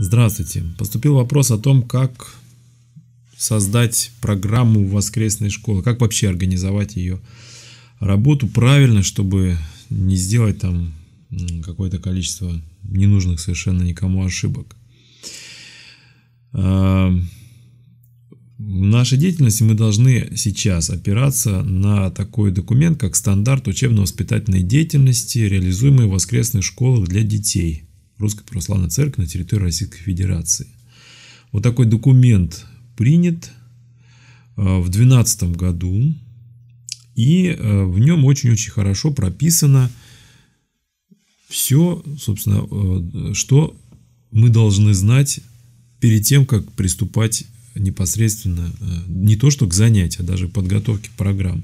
Здравствуйте. Поступил вопрос о том, как создать программу воскресной школы, как вообще организовать ее работу правильно, чтобы не сделать там какое-то количество ненужных совершенно никому ошибок. А, в нашей деятельности мы должны сейчас опираться на такой документ, как стандарт учебно-воспитательной деятельности, реализуемой воскресной воскресных для детей – Русской Православной Церкви на территории Российской Федерации. Вот такой документ принят э, в 2012 году, и э, в нем очень-очень хорошо прописано все, собственно, э, что мы должны знать перед тем, как приступать непосредственно не то что к занятию, а даже к подготовке программы.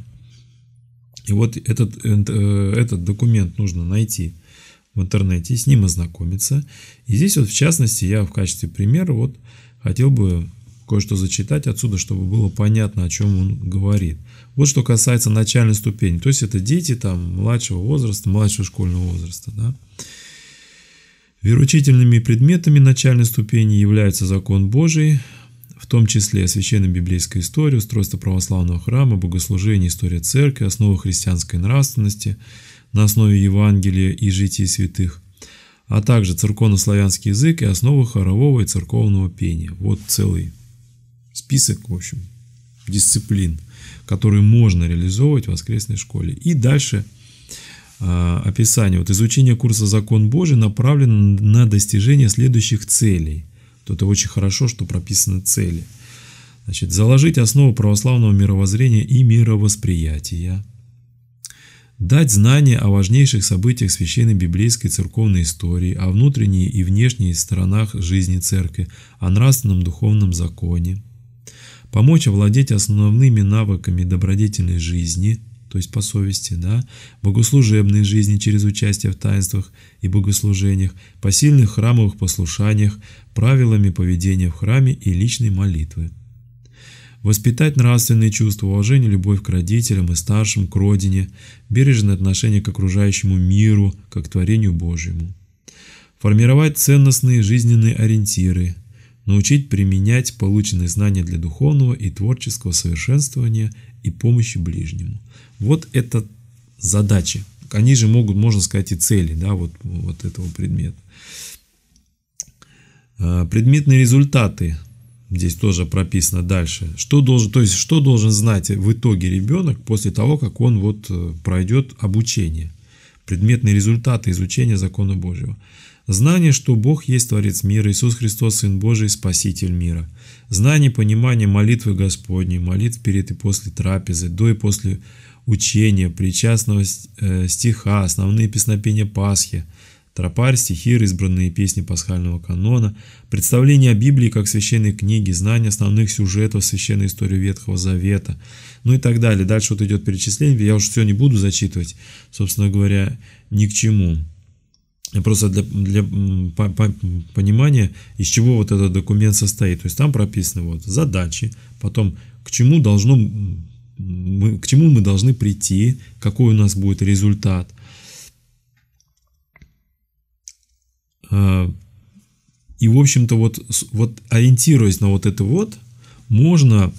И вот этот, этот документ нужно найти в интернете и с ним ознакомиться. И здесь вот в частности я в качестве примера вот хотел бы кое-что зачитать отсюда, чтобы было понятно, о чем он говорит. Вот что касается начальной ступени. То есть это дети там младшего возраста, младшего школьного возраста. Да? Вероучительными предметами начальной ступени являются закон Божий, в том числе священно-библейская история, устройство православного храма, богослужение, история церкви, основы христианской нравственности – на основе Евангелия и житий святых, а также церковно-славянский язык и основы хорового и церковного пения. Вот целый список, в общем, дисциплин, которые можно реализовывать в воскресной школе. И дальше а, описание. Вот изучение курса «Закон Божий» направлено на достижение следующих целей. Тут это очень хорошо, что прописаны цели. Значит, заложить основу православного мировоззрения и мировосприятия – дать знания о важнейших событиях священной библейской церковной истории, о внутренней и внешней сторонах жизни церкви, о нравственном духовном законе, помочь овладеть основными навыками добродетельной жизни, то есть по совести, да, богослужебной жизни через участие в таинствах и богослужениях, посильных храмовых послушаниях, правилами поведения в храме и личной молитвы. Воспитать нравственные чувства, уважение, любовь к родителям и старшим, к родине, бережное отношение к окружающему миру, как к творению Божьему. Формировать ценностные жизненные ориентиры, научить применять полученные знания для духовного и творческого совершенствования и помощи ближнему. Вот это задачи. Они же могут, можно сказать, и цели да, вот, вот этого предмета. А, предметные результаты Здесь тоже прописано дальше. Что должен, то есть, что должен знать в итоге ребенок после того, как он вот э, пройдет обучение. Предметные результаты изучения закона Божьего. Знание, что Бог есть Творец мира, Иисус Христос, Сын Божий, Спаситель мира. Знание, понимание молитвы Господней, молитв перед и после трапезы, до и после учения, причастного э, стиха, основные песнопения Пасхи – тропарь, стихиры, избранные песни пасхального канона, представление о Библии как священной книги, знание основных сюжетов священной истории Ветхого Завета, ну и так далее. Дальше вот идет перечисление, я уже все не буду зачитывать, собственно говоря, ни к чему. Просто для, для по, по, понимания, из чего вот этот документ состоит. То есть там прописаны вот задачи, потом к чему должно мы, к чему мы должны прийти, какой у нас будет результат, А, и, в общем-то, вот, вот ориентируясь на вот это вот, можно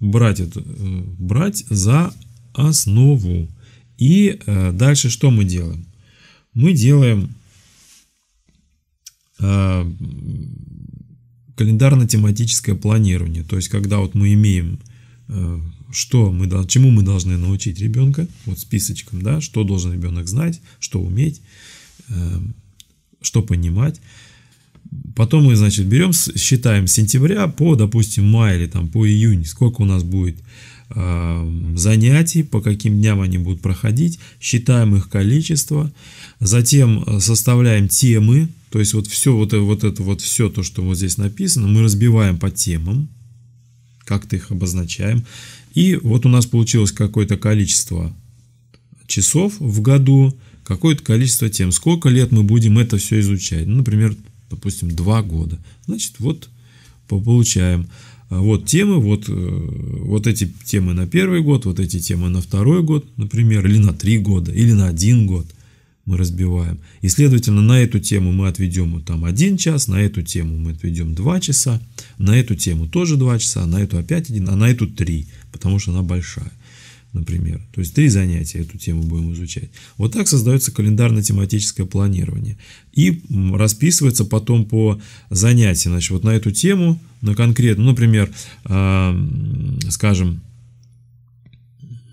брать, это, э, брать за основу. И э, дальше что мы делаем? Мы делаем э, календарно-тематическое планирование. То есть, когда вот мы имеем, что мы, чему мы должны научить ребенка, вот списочком, да, что должен ребенок знать, что уметь, что понимать. Потом мы, значит, берем, считаем с сентября по, допустим, май или там по июнь, сколько у нас будет эм, занятий, по каким дням они будут проходить, считаем их количество, затем э, составляем темы, то есть вот все вот, э, вот это вот все то, что вот здесь написано, мы разбиваем по темам, как-то их обозначаем, и вот у нас получилось какое-то количество часов в году, какое-то количество тем. Сколько лет мы будем это все изучать? Ну, например, допустим, два года. Значит, вот получаем. А вот темы, вот, э, вот эти темы на первый год, вот эти темы на второй год, например, или на три года, или на один год мы разбиваем. И, следовательно, на эту тему мы отведем там один час, на эту тему мы отведем два часа, на эту тему тоже два часа, а на эту опять один, а на эту три, потому что она большая например. То есть три занятия эту тему будем изучать. Вот так создается календарно-тематическое планирование. И расписывается потом по занятиям. Значит, вот на эту тему, на конкретно, ну, например, а, скажем,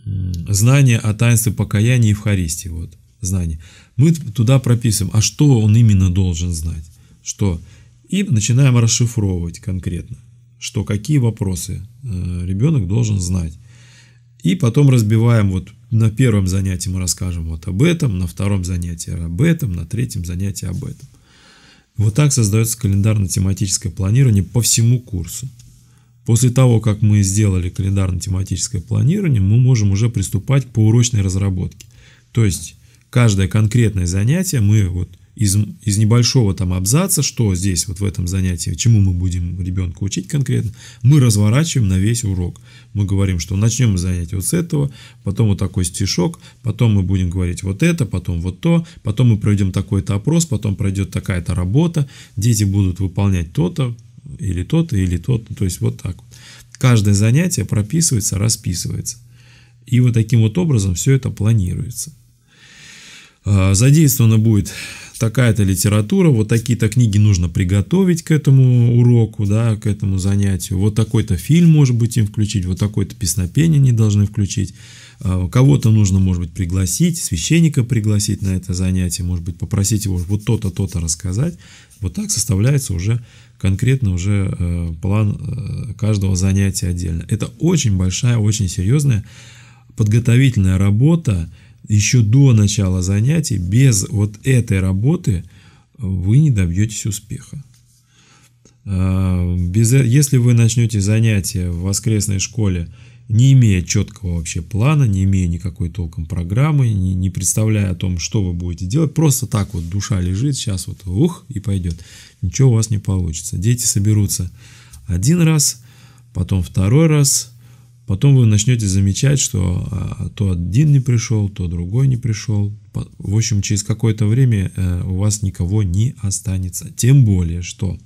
знание о таинстве покаяния и Евхаристии. Вот, знание. Мы туда прописываем, а что он именно должен знать. Что? И начинаем расшифровывать конкретно, что какие вопросы э, ребенок должен знать. И потом разбиваем вот на первом занятии мы расскажем вот об этом, на втором занятии об этом, на третьем занятии об этом. Вот так создается календарно-тематическое планирование по всему курсу. После того, как мы сделали календарно-тематическое планирование, мы можем уже приступать к поурочной разработке. То есть каждое конкретное занятие мы вот из, из небольшого там абзаца, что здесь вот в этом занятии, чему мы будем ребенка учить конкретно, мы разворачиваем на весь урок. Мы говорим, что начнем занятие вот с этого, потом вот такой стишок, потом мы будем говорить вот это, потом вот то, потом мы проведем такой-то опрос, потом пройдет такая-то работа, дети будут выполнять то-то, или то-то, или то-то, то есть вот так. Каждое занятие прописывается, расписывается. И вот таким вот образом все это планируется. А, задействовано будет такая-то литература, вот такие-то книги нужно приготовить к этому уроку, да, к этому занятию, вот такой-то фильм, может быть, им включить, вот такое-то песнопение они должны включить, а, кого-то нужно, может быть, пригласить, священника пригласить на это занятие, может быть, попросить его вот то-то, то-то рассказать. Вот так составляется уже конкретно уже э, план э, каждого занятия отдельно. Это очень большая, очень серьезная подготовительная работа, еще до начала занятий, без вот этой работы э, вы не добьетесь успеха. А, без, э, если вы начнете занятия в воскресной школе, не имея четкого вообще плана, не имея никакой толком программы, не, не представляя о том, что вы будете делать, просто так вот душа лежит, сейчас вот ух и пойдет, ничего у вас не получится. Дети соберутся один раз, потом второй раз, Потом вы начнете замечать, что а, то один не пришел, то другой не пришел. В общем, через какое-то время э, у вас никого не останется. Тем более, что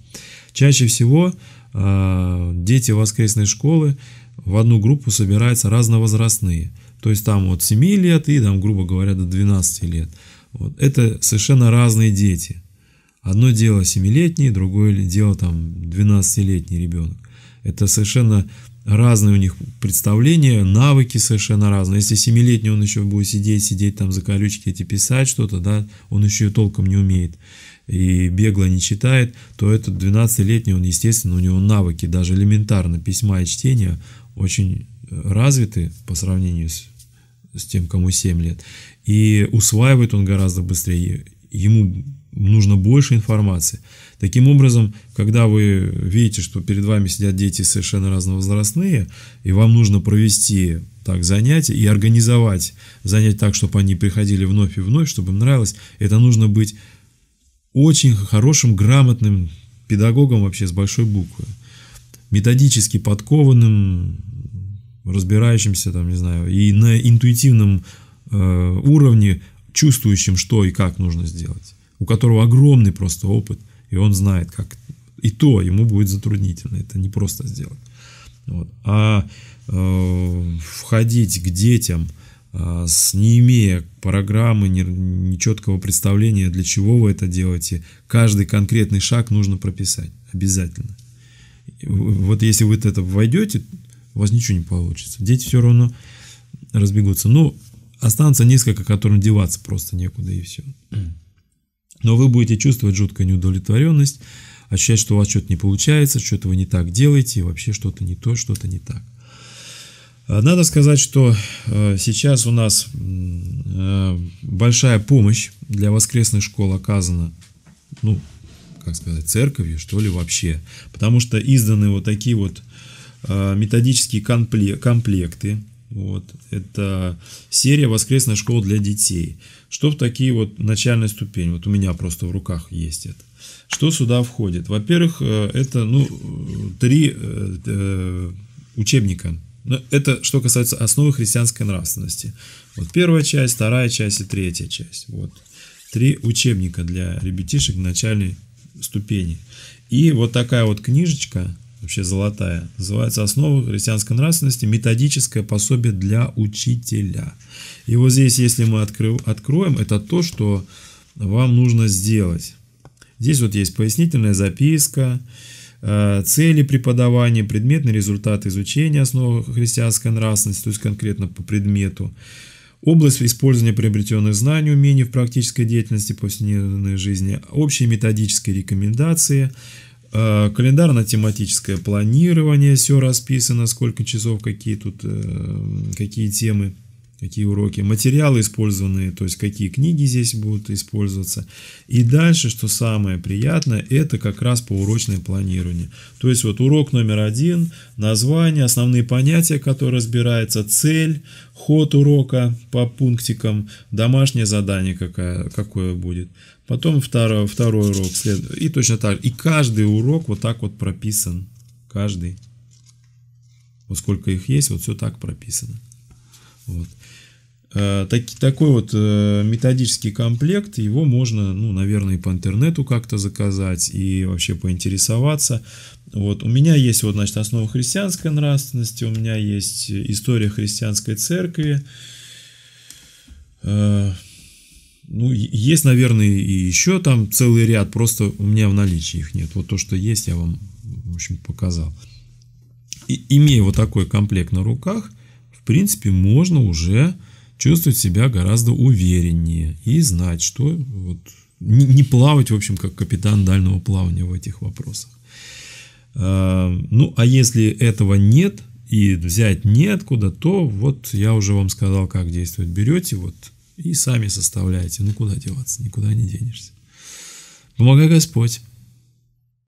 чаще всего а, дети воскресной школы в одну группу собираются разновозрастные. То есть там от 7 лет и там, грубо говоря, до 12 лет. Вот. Это совершенно разные дети. Одно дело 7-летний, другое дело там 12-летний ребенок. Это совершенно разные у них представления, навыки совершенно разные. Если семилетний он еще будет сидеть, сидеть там за колючки эти писать что-то, да, он еще и толком не умеет и бегло не читает, то этот 12-летний, он, естественно, у него навыки даже элементарно письма и чтения очень э, развиты по сравнению с, с тем, кому 7 лет. И усваивает он гораздо быстрее. Ему нужно больше информации. Таким образом, когда вы видите, что перед вами сидят дети совершенно разновозрастные, и вам нужно провести так занятие и организовать занятие так, чтобы они приходили вновь и вновь, чтобы им нравилось, это нужно быть очень хорошим, грамотным педагогом вообще с большой буквы, методически подкованным, разбирающимся там, не знаю, и на интуитивном э, уровне чувствующим, что и как нужно сделать у которого огромный просто опыт, и он знает, как... И то ему будет затруднительно, это не просто сделать. Вот. А э, входить к детям, э, с, не имея программы, не, не четкого представления, для чего вы это делаете, каждый конкретный шаг нужно прописать обязательно. Вот если вы это войдете, у вас ничего не получится. Дети все равно разбегутся. Ну, останутся несколько, которым деваться просто некуда и все. Но вы будете чувствовать жуткую неудовлетворенность, ощущать, что у вас что-то не получается, что-то вы не так делаете, вообще что-то не то, что-то не так. А, надо сказать, что э, сейчас у нас э, большая помощь для воскресных школ оказана, ну, как сказать, церковью, что ли, вообще. Потому что изданы вот такие вот э, методические комплекты, вот. Это серия «Воскресная школа для детей». Что в такие вот начальные ступени? Вот у меня просто в руках есть это. Что сюда входит? Во-первых, э, это ну, э, три э, э учебника. Ну, это что касается основы христианской нравственности. Вот первая часть, вторая часть и третья часть. Вот. Три учебника для ребятишек начальной ступени. И вот такая вот книжечка – вообще золотая. Называется основа христианской нравственности. Методическое пособие для учителя». И вот здесь, если мы откры, откроем, это то, что вам нужно сделать. Здесь вот есть пояснительная записка, э, цели преподавания, предметный результат изучения основ христианской нравственности, то есть конкретно по предмету, область использования приобретенных знаний, умений в практической деятельности повседневной жизни, общие методические рекомендации, Э, календарно-тематическое планирование, все расписано, сколько часов, какие тут, э, какие темы какие уроки, материалы использованные, то есть какие книги здесь будут использоваться. И дальше, что самое приятное, это как раз поурочное планирование. То есть вот урок номер один, название, основные понятия, которые разбираются, цель, ход урока по пунктикам, домашнее задание какая какое будет. Потом второй, второй урок, след... и точно так. И каждый урок вот так вот прописан, каждый. Вот сколько их есть, вот все так прописано. Вот. Э, так, такой вот э, методический комплект, его можно, ну, наверное, и по интернету как-то заказать и вообще поинтересоваться. Вот у меня есть вот, значит, основа христианской нравственности, у меня есть история христианской церкви. Э, ну, есть, наверное, и еще там целый ряд, просто у меня в наличии их нет. Вот то, что есть, я вам, в общем, показал. И, имея вот такой комплект на руках, в принципе, можно уже чувствовать себя гораздо увереннее и знать, что вот, не, плавать, в общем, как капитан дальнего плавания в этих вопросах. А, ну, а если этого нет и взять неоткуда, то вот я уже вам сказал, как действовать. Берете вот и сами составляете. Ну, куда деваться, никуда не денешься. Помогай Господь.